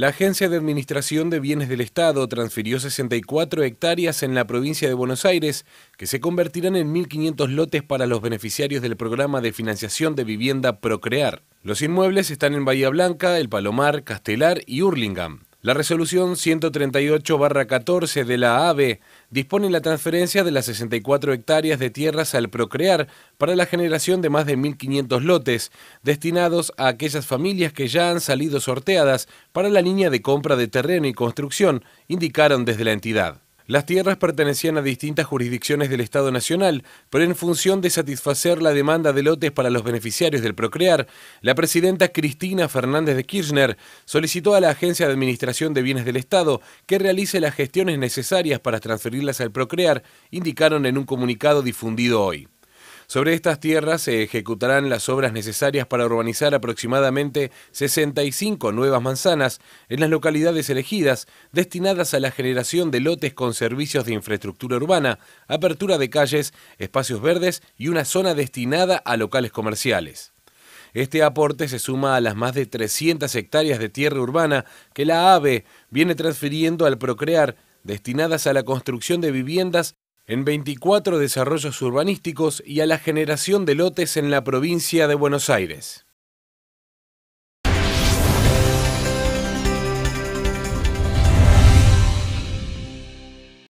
La Agencia de Administración de Bienes del Estado transfirió 64 hectáreas en la provincia de Buenos Aires, que se convertirán en 1.500 lotes para los beneficiarios del programa de financiación de vivienda Procrear. Los inmuebles están en Bahía Blanca, El Palomar, Castelar y Urlingam. La resolución 138-14 de la AVE dispone la transferencia de las 64 hectáreas de tierras al procrear para la generación de más de 1.500 lotes destinados a aquellas familias que ya han salido sorteadas para la línea de compra de terreno y construcción, indicaron desde la entidad. Las tierras pertenecían a distintas jurisdicciones del Estado Nacional, pero en función de satisfacer la demanda de lotes para los beneficiarios del Procrear, la presidenta Cristina Fernández de Kirchner solicitó a la Agencia de Administración de Bienes del Estado que realice las gestiones necesarias para transferirlas al Procrear, indicaron en un comunicado difundido hoy. Sobre estas tierras se ejecutarán las obras necesarias para urbanizar aproximadamente 65 nuevas manzanas en las localidades elegidas, destinadas a la generación de lotes con servicios de infraestructura urbana, apertura de calles, espacios verdes y una zona destinada a locales comerciales. Este aporte se suma a las más de 300 hectáreas de tierra urbana que la AVE viene transfiriendo al Procrear, destinadas a la construcción de viviendas en 24 desarrollos urbanísticos y a la generación de lotes en la provincia de Buenos Aires.